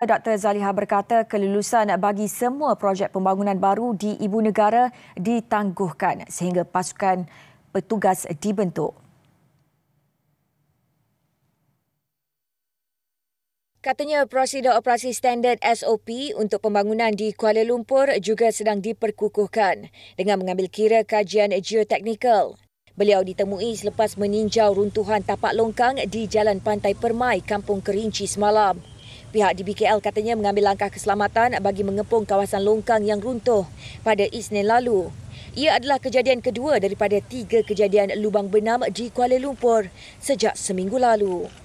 Dr. Zaliha berkata kelulusan bagi semua projek pembangunan baru di ibu negara ditangguhkan sehingga pasukan petugas dibentuk. Katanya prosedur operasi standard SOP untuk pembangunan di Kuala Lumpur juga sedang diperkukuhkan dengan mengambil kira kajian geoteknikal. Beliau ditemui selepas meninjau runtuhan tapak longkang di Jalan Pantai Permai, Kampung Kerinci semalam. Pihak DBKL katanya mengambil langkah keselamatan bagi mengepung kawasan longkang yang runtuh pada Isnin lalu. Ia adalah kejadian kedua daripada tiga kejadian lubang benam di Kuala Lumpur sejak seminggu lalu.